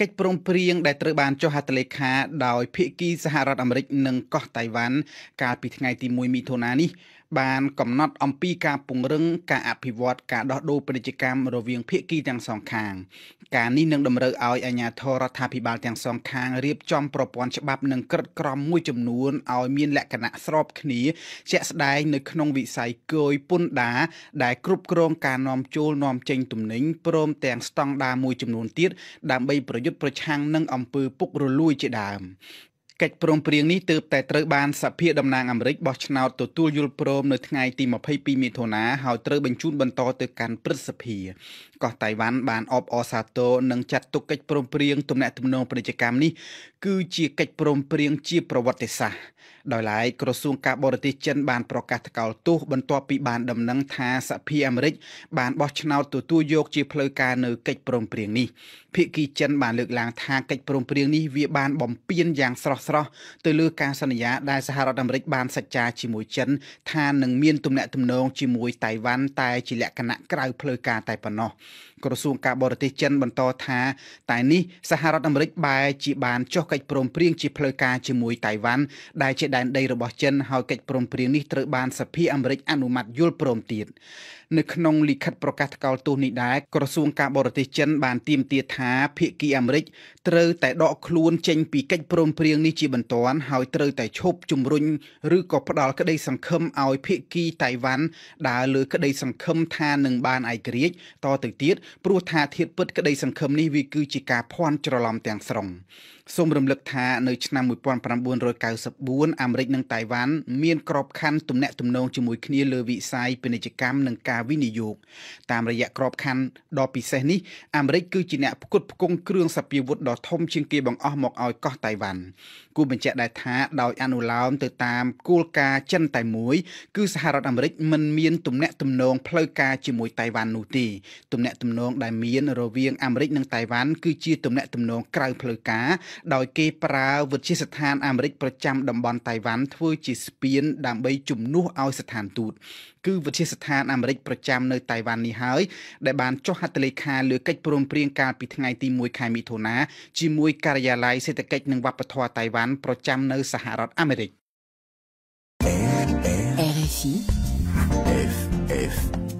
កិច្ចព្រមព្រៀងដែលត្រូវបានចុះហត្ថលេខាដោយភាគីសហរដ្ឋអាមេរិកនិងកោះតៃវ៉ាន់កាលពីថ្ងៃទី1មិថុនានេះ បានកំណត់អំពីការពង្រឹងការអភិវឌ្ឍការដោះដូរពាណិជ្ជកម្មរវាងភាគីទាំងសងខាង ការនេះនឹងតម្រូវឲ្យអាជ្ញាធររដ្ឋាភិបាលទាំងសងខាងរៀបចំប្រព័ន្ធច្បាប់និងក្រឹតក្រមមួយចំនួនឲ្យមានលក្ខណៈស្របគ្នាជាក់ស្ដែងនៅក្នុងវិស័យគយពន្ធដារដែលគ្រប់គ្រងការនាំចូលនាំចេញទំនិញព្រមទាំងស្តង់ដារមួយចំនួនទៀតដើម្បីប្រយុទ្ធយុទ្ធប្រឆាំងនឹងអំពើពុករលួយជាដើមកិច្ចព្រមព្រៀងនេះទើបតែត្រូវបានសភាតំណាងអាមេរិកបោះឆ្នោតទទួលយល់ព្រមនៅថ្ងៃទី22មិថុនាហើយត្រូវបញ្ជូនបន្តទៅកាន់ព្រឹទ្ធសភាកោះតៃវ៉ាន់បានអបអរសាទរនិងចាត់ទុកកិច្ចព្រមព្រៀងទំនាក់ទំនងពាណិជ្ជកម្មនេះគឺជាកិច្ចព្រមព្រៀងជាប្រវត្តិសាស្ត្រដោយឡែកក្រសួងការបរទេសចិនបានប្រកាសថ្កោលទោសបន្ទាប់ពីបានដំណឹងថាសភាអាមេរិក បានបោះឆ្នោតទទួលយកជាផ្លូវការនៅកិច្ចព្រមព្រៀងនេះភាគីចិនបានលើកឡើងថាកិច្ចព្រមព្រៀងនេះវាបានបំពានយ៉ាងស្រស់ស្រស់ទៅលើការសន្យាដែលសហរដ្ឋអាមេរិកបានសច្ចាជាមួយចិនថានឹងមានទំនាក់ទំនងជាមួយតៃវ៉ាន់តែជាលក្ខណៈក្រៅផ្លូវការតែប៉ុណ្ណោះក្រសួងការបរទេសចិនបន្តថាតែនេះសហរដ្ឋអាមេរិកបែរជាបានចុះកិច្ចព្រមព្រៀងជាផ្លូវការជាមួយតៃវ៉ាន់ដែលយជាដែនដីរបស់ចិនហើយកិច្ចព្រមព្រៀងនេះត្រូវបានសភាអាមេរិកអនុម័តយល់ព្រមទៀតនៅក្នុងលិខិតប្រកាសថ្កោលទោសនេះដែរក្រសួងការបរទេសចិនបានទាមទារថាភាគីអាមេរិកត្រូវតែដកខ្លួន ចេញពីកិច្ចព្រមព្រៀងនេះជាបន្ទាន់ហើយត្រូវតែឈប់ជំរុញឬក៏ផ្ដល់ក្តី សង្ឃឹមឲ្យភាគីតៃវ៉ាន់ដើរលើក្តីសង្ឃឹមថានឹងបានឯករាជ្យតទៅទៀតព្រោះថាធៀបពិតក្តីសង្ឃឹមនេះវាគឺជាការភ័ន្តច្រឡំទាំងស្រុងសូមរំលឹកថានៅឆ្នាំ1994នអាមេរិកនិងតៃវ៉ាន់មានក្របខ័ណ្ឌទំនាក់ទំនងជាមួយគ្នាលើវិស័យពាណិជ្ជកម្មនិងការវិនិយោគតាមរយៈក្របខ័ណ្ឌដ៏ពិសេសនេះអាមេរិកគឺជាអ្នកផ្គត់ផ្គង់គ្រឿងសព្វាវុធដ៏ធំ ជាងគេបង្អស់មកឲ្យកោះតៃវ៉ាន់គូបញ្ជាក់ដែរថាដោយអនុលោមទៅតាមគោលការណ៍ចិនតែមួយ គឺសហរដ្ឋអាមេរិកមិនមានទំនាក់ទំនងផ្លូវការជាមួយតៃវ៉ាន់នោះទេទំនាក់ទំនងដែលមានរវាងអាមេរិកនិងតៃវ៉ាន់គឺជាទំនាក់ទំនងក្រៅផ្លូវការដោយគេប្រើវិទ្យាស្ថានអាមេរិកប្រចាំតំបន់ន្ធតៃវ៉ាន់ធ្វើជាស្ពានដើម្បីជំនួសឲ្យស្ថានទូតគឺវិទ្យាស្ថានអាមេរិកប្រចាំនៅតៃវ៉ាន់នេះហើយដែលបានចុះហត្ថលេខាលើកិច្ចព្រមព្រៀងកាលពីថ្ងៃទី1ខែមិថុនាជាមួយការិយាល័យសេដ្ឋកិច្ចនិងវប្បធម៌តៃវ៉ាន់ប្រចាំនៅសហរដ្ឋអាមេរិក RFI FF